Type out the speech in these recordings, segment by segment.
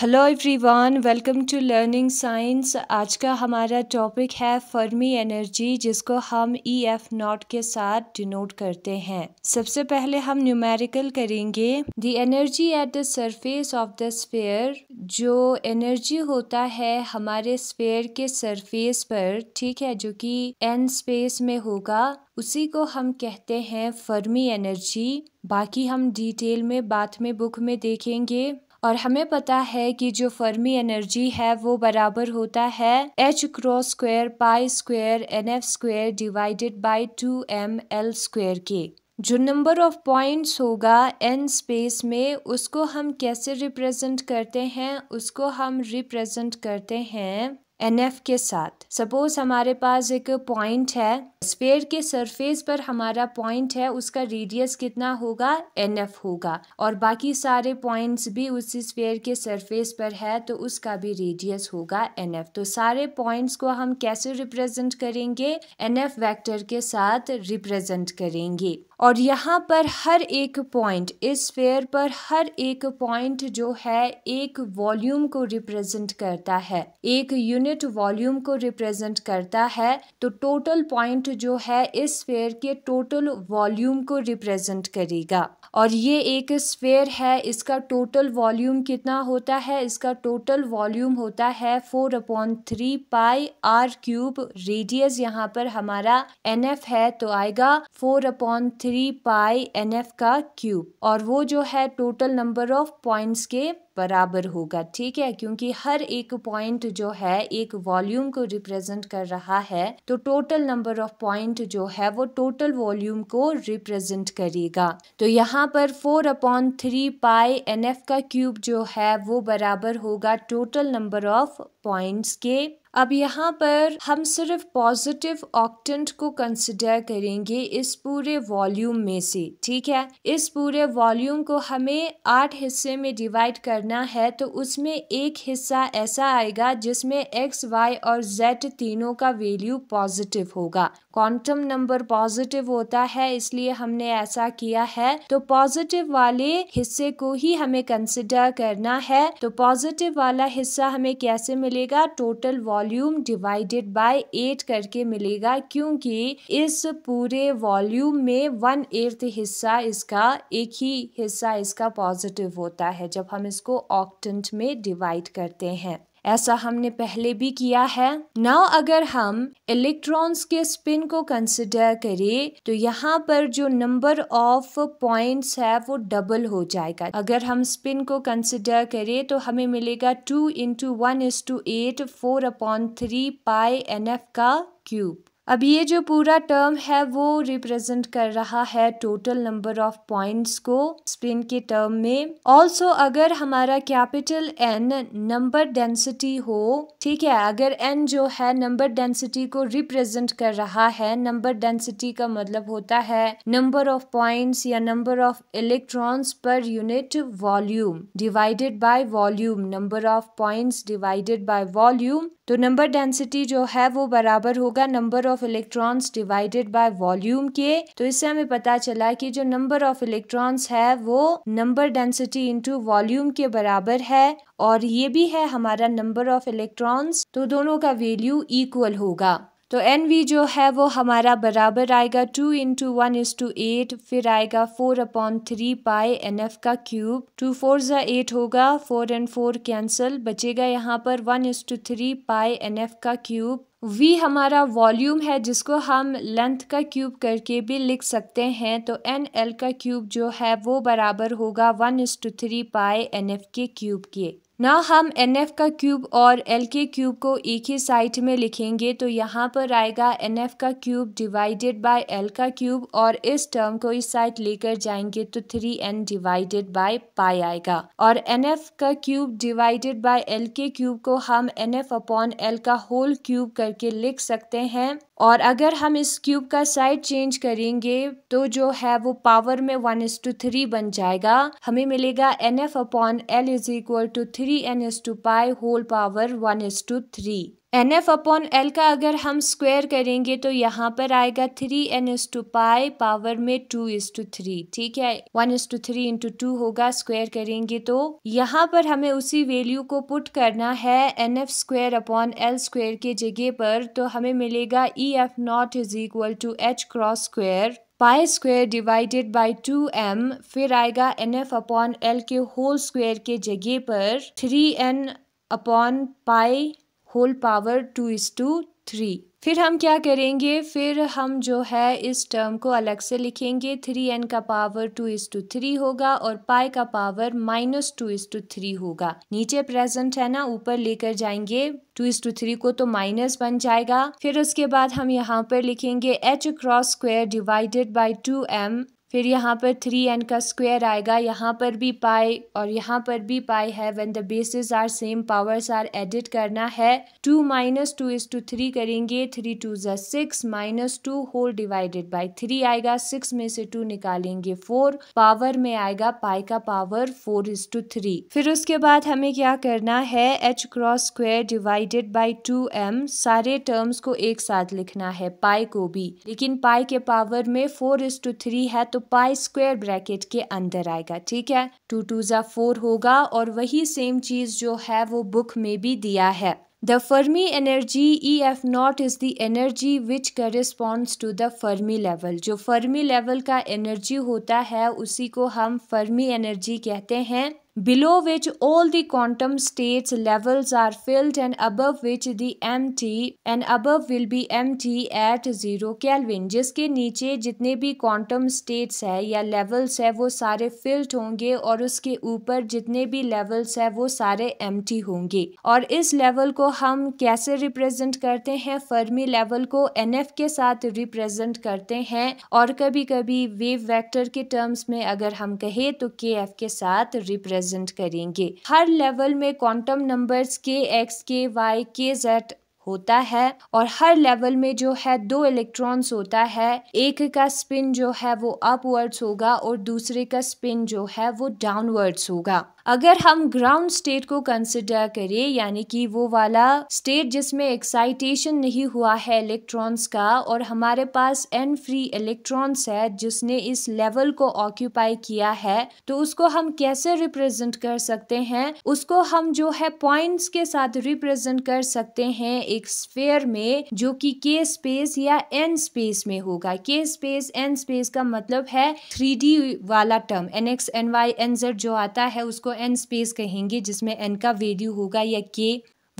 hello everyone welcome to learning science आज का हमारा टॉपिक है फर्मी एनर्जी जिसको हम ई एफ नॉट के साथ डिनोट करते हैं सबसे पहले हम न्यूमेरिकल करेंगे the energy at the surface of the sphere जो एनर्जी होता है हमारे स्पेयर के सरफेस पर ठीक है जो कि एन स्पेस में होगा उसी को हम कहते हैं फर्मी एनर्जी बाकी हम डिटेल में बाद में बुक में देखेंगे और हमें पता है कि जो फर्मी एनर्जी है वो बराबर होता है h cross square pi square n f square divided by two m l square के जो नंबर ऑफ पॉइंट्स होगा एन स्पेस में उसको हम कैसे रिप्रेजेंट करते हैं उसको हम रिप्रेजेंट करते हैं एन एफ के साथ सपोज हमारे पास एक पॉइंट है स्पेयर के सरफेस पर हमारा पॉइंट है उसका रेडियस कितना होगा एन एफ होगा और बाकी सारे पॉइंट्स भी उसी स्पेयर के सरफेस पर है तो उसका भी रेडियस होगा एन एफ तो सारे पॉइंट्स को हम कैसे रिप्रेजेंट करेंगे एन एफ वैक्टर के साथ रिप्रेजेंट करेंगे और यहाँ पर हर एक पॉइंट इस स्पेयर पर हर एक पॉइंट जो है एक वॉल्यूम को रिप्रेजेंट करता है एक यूनिट यूनिट वॉल्यूम को रिप्रेजेंट करता है तो टोटल पॉइंट जो है इस स्फेयर के टोटल वॉल्यूम को रिप्रेजेंट करेगा और ये एक स्फेयर है इसका टोटल वॉल्यूम कितना होता है इसका टोटल वॉल्यूम होता है four upon three pi r cube radius यहाँ पर हमारा एन एफ है तो आएगा four upon three pi n f का क्यूब और वो जो है टोटल नंबर ऑफ पॉइंट्स के बराबर होगा ठीक है क्योंकि हर एक पॉइंट जो है एक वॉल्यूम को रिप्रेजेंट कर रहा है तो टोटल नंबर ऑफ पॉइंट जो है वो टोटल वॉल्यूम को रिप्रेजेंट करेगा तो यहाँ पर four upon three pi n f का क्यूब जो है वो बराबर होगा टोटल नंबर ऑफ पॉइंट्स के अब यहाँ पर हम सिर्फ पॉजिटिव ऑक्टेंट को कंसिडर करेंगे इस पूरे वॉल्यूम में से ठीक है इस पूरे वॉल्यूम को हमें आठ हिस्से में डिवाइड करना है तो उसमें एक हिस्सा ऐसा आएगा जिसमें एक्स वाई और जेड तीनों का वैल्यू पॉजिटिव होगा क्वांटम नंबर पॉजिटिव होता है इसलिए हमने ऐसा किया है तो पॉजिटिव वाले हिस्से को ही हमें कंसिडर करना है तो पॉजिटिव वाला हिस्सा हमें कैसे मिलेगा total volume divided by eight करके मिलेगा क्योंकि इस पूरे वॉल्यूम में वन एर्थ हिस्सा इसका एक ही हिस्सा इसका पॉजिटिव होता है जब हम इसको ऑक्टेंट में डिवाइड करते हैं ऐसा हमने पहले भी किया है नाउ अगर हम इलेक्ट्रॉन्स के स्पिन को कंसिडर करें तो यहाँ पर जो नंबर ऑफ पॉइंट्स है वो डबल हो जाएगा अगर हम स्पिन को कंसिडर करें तो हमें मिलेगा two into one is to eight four upon three pi n f का क्यूब अब ये जो पूरा टर्म है वो रिप्रेजेंट कर रहा है टोटल नंबर ऑफ पॉइंट्स को स्पिन के टर्म में ऑल्सो अगर हमारा कैपिटल एन नंबर डेंसिटी हो ठीक है अगर एन जो है नंबर डेंसिटी को रिप्रेजेंट कर रहा है नंबर डेंसिटी का मतलब होता है नंबर ऑफ पॉइंट्स या number of electrons per unit volume divided by volume number of points divided by volume तो नंबर डेंसिटी जो है वो बराबर होगा number of of electrons divided by volume के तो इससे हमें पता चला कि जो नंबर ऑफ इलेक्ट्रॉन्स है वो नंबर डेंसिटी इंटू वॉल्यूम के बराबर है और ये भी है हमारा नंबर ऑफ इलेक्ट्रॉन्स तो दोनों का वैल्यू इक्वल होगा तो एन वी जो है वो हमारा बराबर आएगा two into one is to eight फिर आएगा four upon three pi n f का cube two four are eight होगा फोर एंड फोर कैंसल बचेगा यहाँ पर one is to three pi n f का क्यूब वी हमारा वॉल्यूम है जिसको हम लेंथ का क्यूब करके भी लिख सकते हैं तो एन एल का क्यूब जो है वो बराबर होगा one is to three pi n f के क्यूब के ना हम एन एफ का क्यूब और एल के क्यूब को एक ही साइड में लिखेंगे तो यहाँ पर आएगा एन एफ का क्यूब डिवाइडेड बाय एल का क्यूब और इस टर्म को इस साइड लेकर जाएंगे तो three n divided by pi आएगा और एन एफ का क्यूब डिवाइडेड बाय एल के क्यूब को हम एन एफ अपॉन एल का होल क्यूब करके लिख सकते हैं और अगर हम इस क्यूब का साइड चेंज करेंगे तो जो है वो पावर में वन एस टू थ्री बन जाएगा हमें मिलेगा n f upon l is equal to three n is to pi whole power one is to three n f upon l का अगर हम स्क्वायर करेंगे तो यहाँ पर आएगा three n is to pi power में टू इस टू थ्री ठीक है one is to three into two होगा स्क्वायर करेंगे तो यहाँ पर हमें उसी वैल्यू को पुट करना है n f square upon l square के जगह पर तो हमें मिलेगा e f not is equal to h cross square pi square divided by two m फिर आएगा एन एफ अपॉन एल के होल स्क्वायर के जगह पर three n upon pi whole power two is to three फिर हम क्या करेंगे फिर हम जो है इस टर्म को अलग से लिखेंगे थ्री एन का power two is to three होगा और पाई का power minus two is to three होगा नीचे प्रेजेंट है ना ऊपर लेकर जाएंगे टू इज टू थ्री को तो माइनस बन जाएगा फिर उसके बाद हम यहाँ पर लिखेंगे h cross square divided by two m फिर यहाँ पर थ्री एन का स्क्वायर आएगा यहाँ पर भी पाई और यहाँ पर भी पाई है when the bases are same powers are added करना है two minus two is to three करेंगे थ्री टू जिक्स six minus two whole divided by three आएगा सिक्स में से टू निकालेंगे फोर पावर में आएगा पाई का power four is to three फिर उसके बाद हमें क्या करना है h cross square divided by two m सारे टर्म्स को एक साथ लिखना है पाई को भी लेकिन पाई के पावर में फोर इज टू थ्री है तो तो पाई स्क्वायर ब्रैकेट के अंदर आएगा ठीक है टू टू जा फोर होगा और वही सेम चीज जो है वो बुक में भी दिया है the Fermi energy E e f not is the energy which corresponds to the Fermi level जो फर्मी लेवल का एनर्जी होता है उसी को हम फर्मी एनर्जी कहते हैं below which all the quantum states levels are filled and above which the empty and above will be empty at zero Kelvin जिसके नीचे जितने भी क्वांटम स्टेट्स है या लेवल्स है वो सारे फिल्ड होंगे और उसके ऊपर जितने भी लेवल्स है वो सारे एम टी होंगे और इस लेवल को हम कैसे रिप्रेजेंट करते हैं फर्मी लेवल को एन एफ के साथ रिप्रेजेंट करते हैं और कभी कभी वेव वेक्टर के टर्म्स में अगर हम कहें तो के एफ के साथ रिप्रेजेंट रिप्रेजेंट करेंगे हर लेवल में क्वांटम नंबर्स के एक्स के वाई के जेड होता है और हर लेवल में जो है दो इलेक्ट्रॉन्स होता है एक का स्पिन जो है वो अपवर्ड्स होगा और दूसरे का स्पिन जो है वो डाउनवर्ड्स होगा अगर हम ग्राउंड स्टेट को कंसिडर करें यानी कि वो वाला स्टेट जिसमें एक्साइटेशन नहीं हुआ है इलेक्ट्रॉन्स का और हमारे पास एन फ्री इलेक्ट्रॉन्स है जिसने इस लेवल को ऑक्यूपाई किया है तो उसको हम कैसे रिप्रेजेंट कर सकते हैं उसको हम जो है पॉइंट्स के साथ रिप्रेजेंट कर सकते हैं एक स्फेयर में जो कि के स्पेस या एन स्पेस में होगा के स्पेस एन स्पेस का मतलब है थ्री वाला term n x n y n z जो आता है उसको एन स्पेस कहेंगे जिसमें एन का वैल्यू होगा या के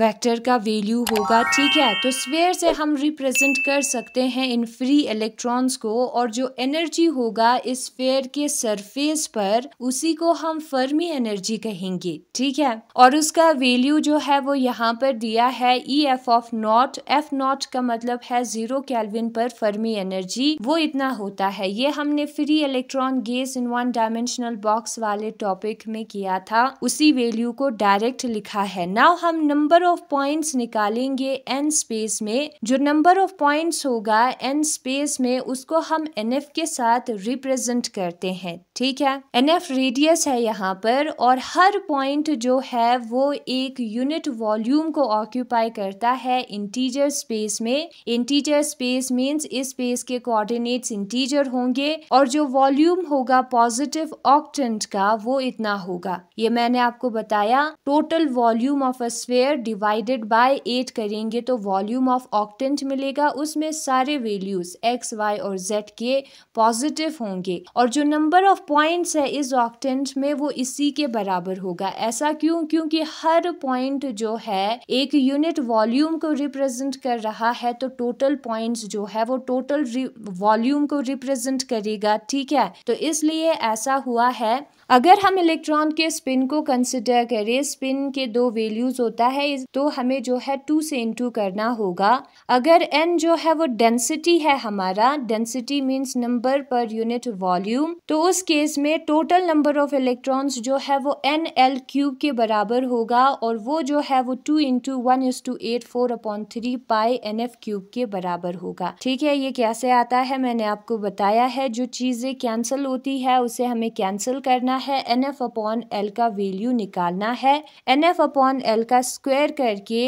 वेक्टर का वैल्यू होगा ठीक है तो स्वेयर से हम रिप्रेजेंट कर सकते हैं इन फ्री इलेक्ट्रॉन्स को और जो एनर्जी होगा इस स्वेयर के सरफेस पर उसी को हम फर्मी एनर्जी कहेंगे ठीक है और उसका वैल्यू जो है वो यहाँ पर दिया है e f of not f not का मतलब है जीरो कैलविन पर फर्मी एनर्जी वो इतना होता है ये हमने free electron gas in one dimensional box वाले टॉपिक में किया था उसी वैल्यू को डायरेक्ट लिखा है नाउ हम नंबर ऑफ पॉइंट्स निकालेंगे एन स्पेस में जो नंबर ऑफ पॉइंट्स होगा एन स्पेस में उसको हम एन एफ के साथ रिप्रेजेंट करते हैं ठीक है एन एफ रेडियस है यहाँ पर और हर पॉइंट जो है वो एक यूनिट वॉल्यूम को ऑक्यूपाई करता है इंटीजर स्पेस में इंटीजर स्पेस मीन्स इस स्पेस के कोऑर्डिनेट्स इंटीजर होंगे और जो वॉल्यूम होगा पॉजिटिव ऑक्टेंट का वो इतना होगा ये मैंने आपको बताया total volume of a sphere sphere divided by eight करेंगे तो वॉल्यूम ऑफ ऑक्टेंट मिलेगा उसमें सारे वैल्यूज़ एक्स वाई और जेड के पॉजिटिव होंगे और जो नंबर ऑफ पॉइंट्स है इस ऑक्टेंट में वो इसी के बराबर होगा ऐसा क्यों क्योंकि हर पॉइंट जो है एक यूनिट वॉल्यूम को रिप्रेजेंट कर रहा है तो टोटल पॉइंट्स जो है वो टोटल वॉल्यूम को रिप्रेजेंट करेगा ठीक है तो इसलिए ऐसा हुआ है अगर हम इलेक्ट्रॉन के स्पिन को कंसिडर करें स्पिन के दो वैल्यूज़ होता है तो हमें जो है टू से इंटू करना होगा अगर एन जो है वो डेंसिटी है हमारा density means number per unit volume तो उस केस में टोटल नंबर ऑफ इलेक्ट्रॉन्स जो है वो एन एल क्यूब के बराबर होगा और वो जो है वो two into one is to eight four upon three pi n f cube के बराबर होगा ठीक है ये कैसे आता है मैंने आपको बताया है जो चीज़ें कैंसिल होती है उसे हमें कैंसिल करना E करना है एन एफ अपॉन एल का वैल्यू निकालना है एन एफ अपॉन एल का स्क्वायर करके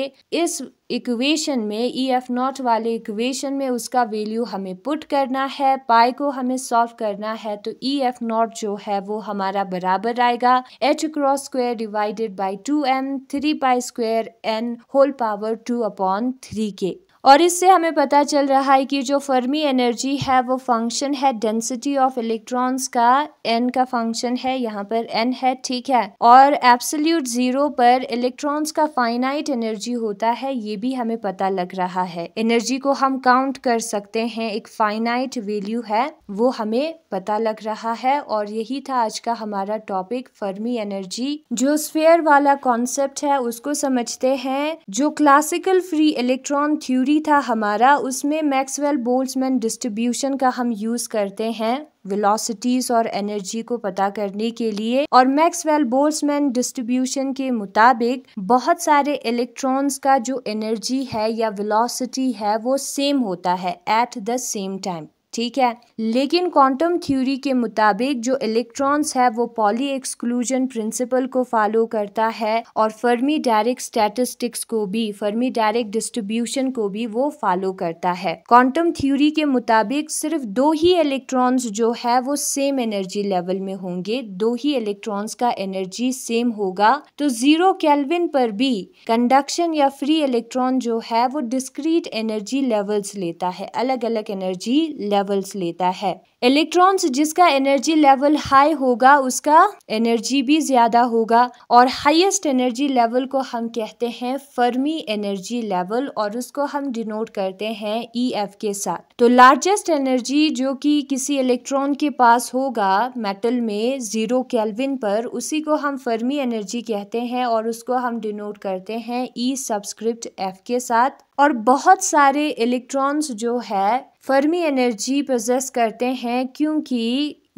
इस इक्वेशन में ई एफ नॉट वाले इक्वेशन में उसका वैल्यू हमें पुट करना है पाई को हमें सॉल्व करना है तो ई एफ नॉट जो है वो हमारा बराबर आएगा h cross square divided by two m three pi square n whole power two upon three के और इससे हमें पता चल रहा है कि जो फर्मी एनर्जी है वो फंक्शन है डेंसिटी ऑफ इलेक्ट्रॉन्स का एन का फंक्शन है यहाँ पर एन है ठीक है और एब्सोल्यूट जीरो पर इलेक्ट्रॉन्स का फाइनाइट एनर्जी होता है ये भी हमें पता लग रहा है एनर्जी को हम काउंट कर सकते हैं एक फाइनाइट वैल्यू है वो हमें पता लग रहा है और यही था आज का हमारा टॉपिक फर्मी एनर्जी जो स्फेयर वाला कॉन्सेप्ट है उसको समझते हैं जो classical free electron theory theory था हमारा उसमें मैक्सवेल बोल्समैन डिस्ट्रीब्यूशन का हम यूज़ करते हैं वेलोसिटीज़ और एनर्जी को पता करने के लिए और मैक्सवेल बोल्समैन डिस्ट्रीब्यूशन के मुताबिक बहुत सारे इलेक्ट्रॉन्स का जो एनर्जी है या वेलोसिटी है वो सेम होता है एट द सेम टाइम ठीक है लेकिन क्वांटम थ्योरी के मुताबिक जो इलेक्ट्रॉन्स है वो पॉली एक्सक्लूजन प्रिंसिपल को फॉलो करता है और फर्मी डायरेक्ट स्टैटिस्टिक्स को भी फर्मी डायरेक्ट डिस्ट्रीब्यूशन को भी वो फॉलो करता है क्वांटम थ्योरी के मुताबिक सिर्फ दो ही इलेक्ट्रॉन्स जो है वो सेम एनर्जी लेवल में होंगे दो ही इलेक्ट्रॉन्स का एनर्जी सेम होगा तो जीरो कैलविन पर भी कंडक्शन या फ्री इलेक्ट्रॉन जो है वो डिस्क्रीट एनर्जी लेवल्स लेता है अलग अलग एनर्जी लेवल लेवल्स लेता है इलेक्ट्रॉन्स जिसका एनर्जी लेवल हाई होगा उसका एनर्जी भी ज़्यादा होगा और हाईएस्ट एनर्जी लेवल को हम कहते हैं फर्मी एनर्जी लेवल और उसको हम डिनोट करते हैं ई e एफ के साथ तो लार्जेस्ट एनर्जी जो कि किसी इलेक्ट्रॉन के पास होगा मेटल में ज़ीरो कैलविन पर उसी को हम फर्मी एनर्जी कहते हैं और उसको हम डिनोट करते हैं ई सब्सक्रिप्ट एफ के साथ और बहुत सारे इलेक्ट्रॉन्स जो है फर्मी एनर्जी प्रोजेस करते हैं क्योंकि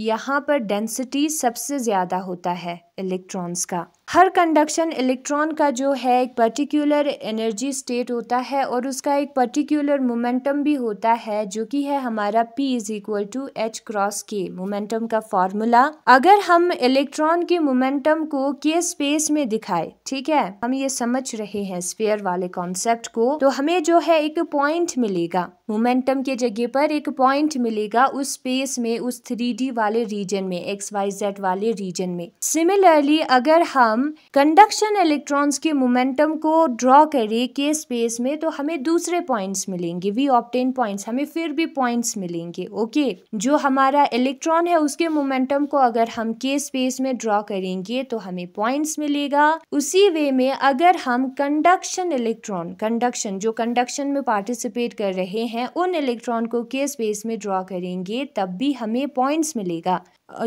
यहाँ पर डेंसिटी सबसे ज़्यादा होता है इलेक्ट्रॉन्स का हर कंडक्शन इलेक्ट्रॉन का जो है एक पर्टिकुलर एनर्जी स्टेट होता है और उसका एक पर्टिकुलर मोमेंटम भी होता है जो कि है हमारा P is equal to h cross के मोमेंटम का फॉर्मूला अगर हम इलेक्ट्रॉन के मोमेंटम को के स्पेस में दिखाए ठीक है हम ये समझ रहे हैं स्पेयर वाले कॉन्सेप्ट को तो हमें जो है एक पॉइंट मिलेगा मोमेंटम के जगह पर एक पॉइंट मिलेगा उस स्पेस में उस थ्री वाले रीजन में एक्स वाई जेड वाले रीजन में सिमिलर सिमिलरली अगर हम कंडक्शन इलेक्ट्रॉन्स के मोमेंटम को ड्रॉ करें के स्पेस में तो हमें दूसरे पॉइंट्स मिलेंगे वी ऑप्टेन पॉइंट्स हमें फिर भी पॉइंट्स मिलेंगे ओके जो हमारा इलेक्ट्रॉन है उसके मोमेंटम को अगर हम के स्पेस में ड्रॉ करेंगे तो हमें पॉइंट्स मिलेगा उसी वे में अगर हम कंडक्शन इलेक्ट्रॉन कंडक्शन जो कंडक्शन में पार्टिसिपेट कर रहे हैं उन इलेक्ट्रॉन को के स्पेस में ड्रॉ करेंगे तब भी हमें पॉइंट्स मिलेगा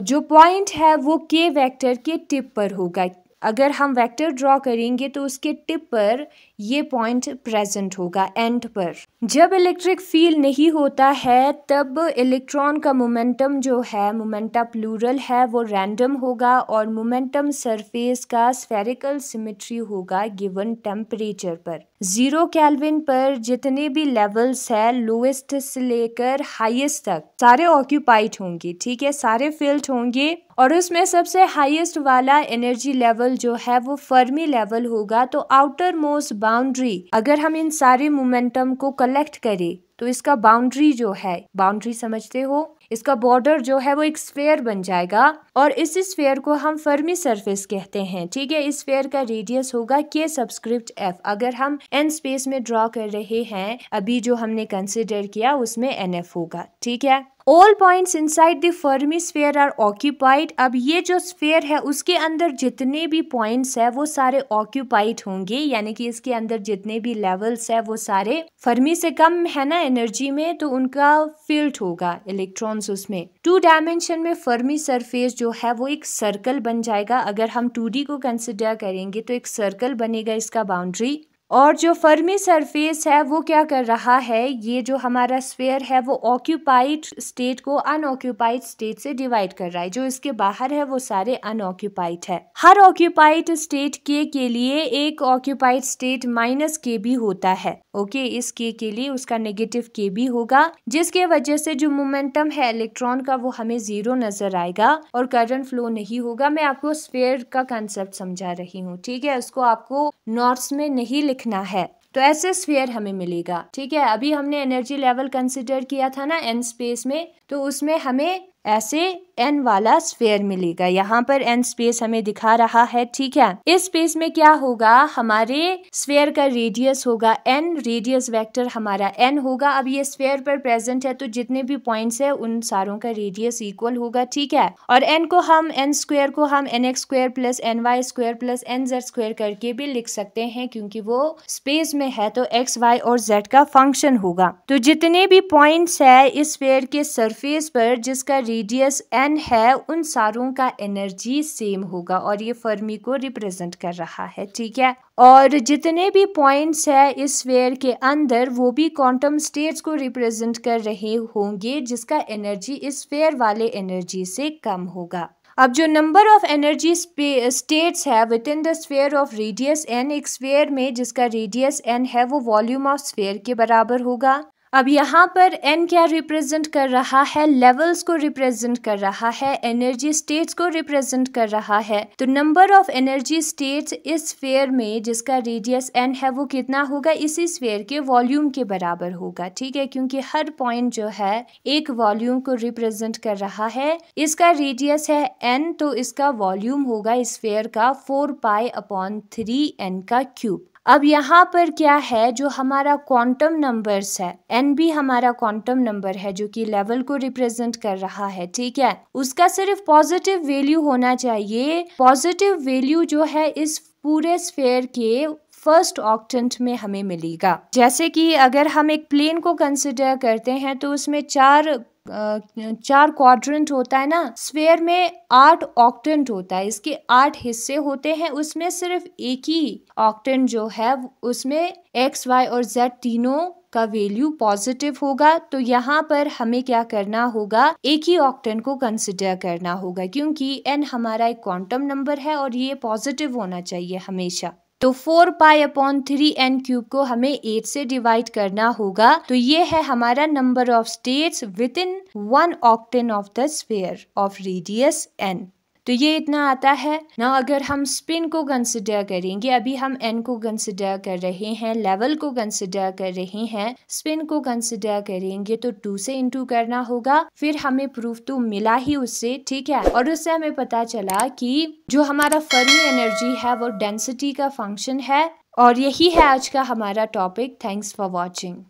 जो पॉइंट है वो के वेक्टर के टिप पर होगा अगर हम वेक्टर ड्रॉ करेंगे तो उसके टिप पर ये पॉइंट प्रेजेंट होगा एंड पर जब इलेक्ट्रिक फील्ड नहीं होता है तब इलेक्ट्रॉन का मोमेंटम जो है मोमेंटा प्लूरल है वो रैंडम होगा और मोमेंटम सरफेस का स्फेरिकल सिमेट्री होगा गिवन टेम्परेचर पर जीरो कैलविन पर जितने भी लेवल्स है लोएस्ट से लेकर हाईएस्ट तक सारे ऑक्यूपाइड होंगे ठीक है सारे फिल्ड होंगे और उसमें सबसे हाईएस्ट वाला एनर्जी लेवल जो है वो फर्मी लेवल होगा तो आउटर मोस्ट बाउंड्री अगर हम इन सारे मोमेंटम को कलेक्ट करें तो इसका बाउंड्री जो है बाउंड्री समझते हो इसका बॉर्डर जो है वो एक स्फेयर बन जाएगा और इस स्फेयर को हम फर्मी सरफेस कहते हैं ठीक है इस स्फेयर का रेडियस होगा के सब्सक्रिप्ट एफ अगर हम एन स्पेस में ड्रॉ कर रहे हैं अभी जो हमने कंसिडर किया उसमें एन एफ होगा ठीक है all points inside the Fermi sphere are occupied अब ये जो स्फेयर है उसके अंदर जितने भी पॉइंट्स है वो सारे ऑक्यूपाइड होंगे यानी कि इसके अंदर जितने भी लेवल्स है वो सारे फर्मी से कम है ना एनर्जी में तो उनका फील्ड होगा इलेक्ट्रॉन्स उसमें टू डायमेंशन में फर्मी सरफेस जो है वो एक सर्कल बन जाएगा अगर हम टू को कंसिडर करेंगे तो एक सर्कल बनेगा इसका बाउंड्री और जो फर्मी सरफेस है वो क्या कर रहा है ये जो हमारा स्फेयर है वो ऑक्यूपाइड स्टेट को अनऑक्यूपाइड स्टेट से डिवाइड कर रहा है जो इसके बाहर है वो सारे अनऑक्यूपाइड है हर ऑक्यूपाइड स्टेट के के लिए एक ऑक्यूपाइड स्टेट माइनस के भी होता है ओके इस के के लिए उसका नेगेटिव के भी होगा जिसके वजह से जो मोमेंटम है इलेक्ट्रॉन का वो हमें जीरो नजर आएगा और करंट फ्लो नहीं होगा मैं आपको स्फेयर का कंसेप्ट समझा रही हूँ ठीक है उसको आपको नॉर्थ में नहीं लिखना है तो ऐसे स्फीयर हमें मिलेगा ठीक है अभी हमने एनर्जी लेवल कंसिडर किया था ना एन स्पेस में तो उसमें हमें ऐसे एन वाला स्फेयर मिलेगा यहाँ पर एन स्पेस हमें दिखा रहा है ठीक है इस स्पेस में क्या होगा हमारे स्फेयर का रेडियस होगा एन रेडियस वेक्टर हमारा एन होगा अब ये स्फेयर पर प्रेजेंट है तो जितने भी पॉइंट्स है उन सारों का रेडियस इक्वल होगा ठीक है और एन को हम एन स्क्वेयर को हम n x square plus n y square plus n z square करके भी लिख सकते हैं क्योंकि वो स्पेस में है तो एक्स वाई और जेड का फंक्शन होगा तो जितने भी पॉइंट्स है इस स्वेयर के सरफेस पर जिसका रेडियस एन है उन सारों का एनर्जी सेम होगा और ये फर्मी को रिप्रेजेंट कर रहा है ठीक है और जितने भी पॉइंट्स है इस स्फेयर के अंदर वो भी क्वांटम स्टेट्स को रिप्रेजेंट कर रहे होंगे जिसका एनर्जी इस स्फेयर वाले एनर्जी से कम होगा अब जो नंबर ऑफ एनर्जी स्टेट्स है within the sphere of radius an एक स्फेयर में जिसका रेडियस एन है वो वॉल्यूम ऑफ स्फेयर के बराबर होगा अब यहाँ पर एन क्या रिप्रेजेंट कर रहा है लेवल्स को रिप्रेजेंट कर रहा है एनर्जी स्टेट्स को रिप्रेजेंट कर रहा है तो नंबर ऑफ एनर्जी स्टेट्स इस स्फेयर में जिसका रेडियस एन है वो कितना होगा इसी स्फेयर के वॉल्यूम के बराबर होगा ठीक है क्योंकि हर पॉइंट जो है एक वॉल्यूम को रिप्रेजेंट कर रहा है इसका रेडियस है एन तो इसका वॉल्यूम होगा स्फेयर का four pi upon three n का क्यूब अब यहाँ पर क्या है जो हमारा क्वांटम नंबर्स है एन भी हमारा क्वांटम नंबर है जो कि लेवल को रिप्रेजेंट कर रहा है ठीक है उसका सिर्फ पॉजिटिव वैल्यू होना चाहिए पॉजिटिव वैल्यू जो है इस पूरे स्फेयर के फर्स्ट ऑक्टेंट में हमें मिलेगा जैसे कि अगर हम एक प्लेन को कंसिडर करते हैं तो उसमें चार चार क्वाड्रेंट होता है ना स्वेयर में आठ ऑक्टेंट होता है इसके आठ हिस्से होते हैं उसमें सिर्फ एक ही ऑक्टेंट जो है उसमें एक्स वाई और जेड तीनों का वैल्यू पॉजिटिव होगा तो यहाँ पर हमें क्या करना होगा एक ही ऑक्टेंट को कंसिडर करना होगा क्योंकि एन हमारा एक क्वांटम नंबर है और ये पॉजिटिव होना चाहिए हमेशा तो four pi upon three n cube को हमें एट से डिवाइड करना होगा तो ये है हमारा number of states within one octant of the sphere of radius n तो ये इतना आता है ना अगर हम स्पिन को कंसिडर करेंगे अभी हम एन को कंसिडर कर रहे हैं लेवल को कंसिडर कर रहे हैं स्पिन को कंसिडर करेंगे तो टू से इंटू करना होगा फिर हमें प्रूफ तो मिला ही उससे ठीक है और उससे हमें पता चला कि जो हमारा फर्मी एनर्जी है वो डेंसिटी का फंक्शन है और यही है आज का हमारा टॉपिक थैंक्स फॉर वॉचिंग